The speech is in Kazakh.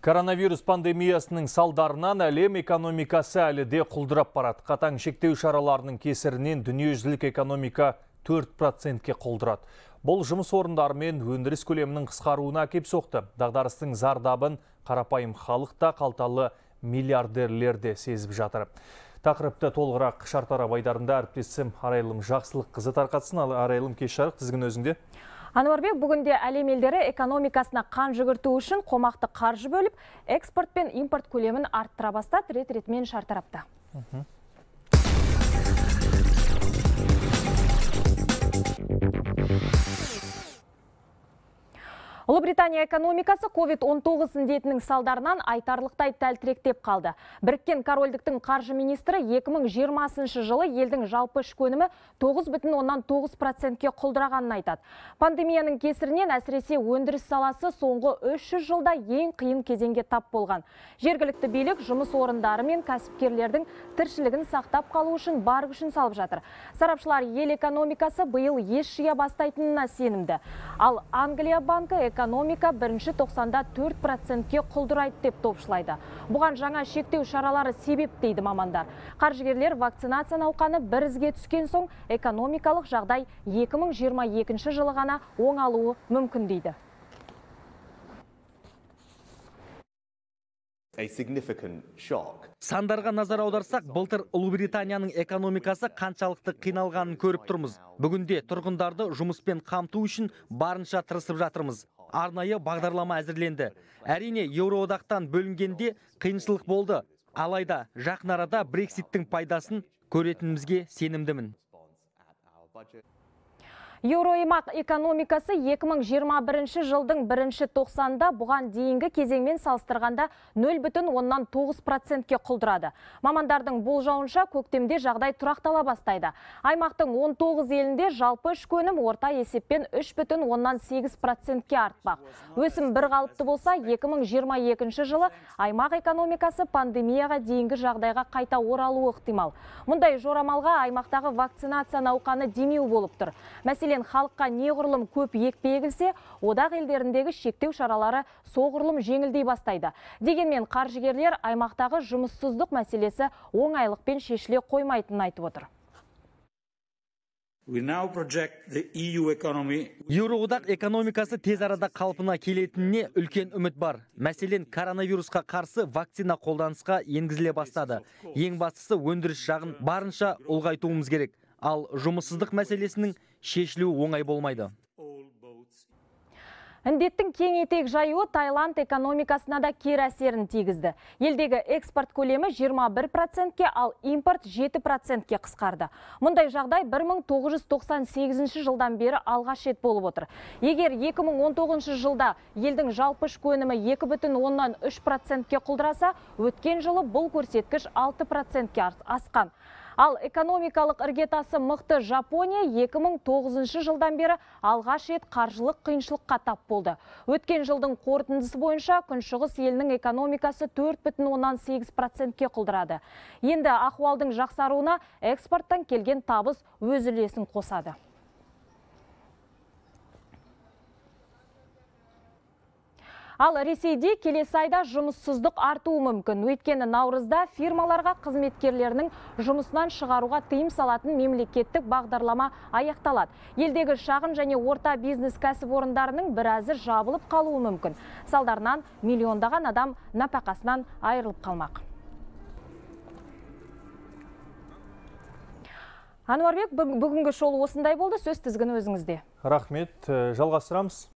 Коронавирус пандемиясының салдарынан әлем экономикасы әлі де құлдырап барады. Қатаң шектеу шараларының кесірінен дүниежүзілік экономика 4%-ке құлдырады. Бұл жұмыс орындары мен өндіріс көлемінің қысқаруына әкеп соқты. Дағдарыстың зардабын қарапайым халықта қалталы миллиардерлерде сезіп жатыр. Тақырыпты толғырақ шартара байдарында әріптесім Арайлым Жақсылық қызы тарқатсын. Арайлым кеш жарық тізгін өзіңде. Анварбек бүгінде әлем елдері экономикасына қан жүгірту үшін қомақты қаржы бөліп, экспорт пен импорт көлемін арттыра бастады, рет-ретмен шартарапты ұлыбритания экономикасы COVID-19 індетінің салдарынан айтарлықтай тәлтіректеп қалды. Біріккен корольдіктің қаржы министрі 2020 жылы елдің жалпы ішкі өнімі 9,9%-ке құлдырағанын айтады. Пандемияның кесірінен әсіресе өндіріс саласы соңғы 300 жылда ең қиын кезеңге тап болған. Жергілікті билік жұмыс орындары мен кәсіпкерлердің тіршілігін сақтап қалу үшін бар күшін салып жатыр. Сарапшылар ел экономикасы биыл еш бастайтынына сенімді. Ал Англия банкі экономика бірінші тоқсанда 4 процентке құлдырайды деп топшылайды. Бұған жаңа шектеу шаралары себеп дейді мамандар. Қаржыгерлер вакцинация науқаны бір ізге түскен соң экономикалық жағдай 2022 жылы оң оңалуы мүмкін дейді. Сандарға назар аударсақ, былтыр Ұлыбританияның экономикасы қаншалықты қиналғанын көріп тұрмыз. Бүгінде тұрғындарды жұмыспен қамту үшін барынша тырысып жатырмыз арнайы бағдарлама әзірленді әрине еуроодақтан бөлінгенде қиыншылық болды алайда жақын арада брекситтің пайдасын көретінімізге сенімдімін Еуроаймақ экономикасы 2021 жылдың бірінші тоқсанда бұған дейінгі кезеңмен салыстырғанда 0 бүтін оннан 9 процентке құлдырады. Мамандардың бұл жауынша көктемде жағдай тұрақтала бастайды. Аймақтың 19 елінде жалпы үш көнім орта есеппен 3 бүтін оннан 8 процентке артпақ. Өсім бір қалыпты болса, 2022 жылы аймақ экономикасы пандемияға дейінгі жағдайға қайта оралуы ықтимал. Мұндай жорамалға аймақтағы вакцинация науқаны демеу болып тұр. Мәселен мәселен халыққа неғұрлым көп екпе егілсе одақ елдеріндегі шектеу шаралары соғұрлым жеңілдей бастайды дегенмен қаржыгерлер аймақтағы жұмыссыздық мәселесі оңайлықпен шешіле қоймайтынын айтып отыр e еуроодақ экономикасы тез арада қалпына келетініне үлкен үміт бар мәселен коронавирусқа қарсы вакцина қолданысқа енгізіле бастады ең бастысы өндіріс жағын барынша ұлғайтуымыз керек ал жұмыссыздық мәселесінің шешілуі оңай болмайды Індеттің кең етек жаюы Таиланд экономикасына да кері әсерін тигізді. Елдегі экспорт көлемі 21%-ке, ал импорт 7%-ке қысқарды. Мұндай жағдай 1998 жылдан бері алғаш рет болып отыр. Егер 2019 жылда елдің жалпы ішкі өнімі 2,3%-ке құлдыраса, өткен жылы бұл көрсеткіш 6%-ке асқан. Ал экономикалық іргетасы мықты Жапония 2009 жылдан бері алғаш рет қаржылық қиыншылыққа қатап болды. Өткен жылдың қорытындысы бойынша күншіғыс елінің экономикасы 4,8%-ке құлдырады. Енді ахуалдың жақсаруына экспорттан келген табыс өз үлесін қосады. Ал Ресейде келесі айда жұмыссыздық артуы мүмкін. Өйткені наурызда фирмаларға қызметкерлерінің жұмысынан шығаруға тыйым салатын мемлекеттік бағдарлама аяқталады. Елдегі шағын және орта бизнес орындарының біразы жабылып қалуы мүмкін. Салдарынан миллиондаған адам нәпақасынан айырылып қалмақ. Ануарбек, бүгінгі шолу осындай болды. Сөз тізгіні өзіңізде. Рахмет, э, жалғастырамыз.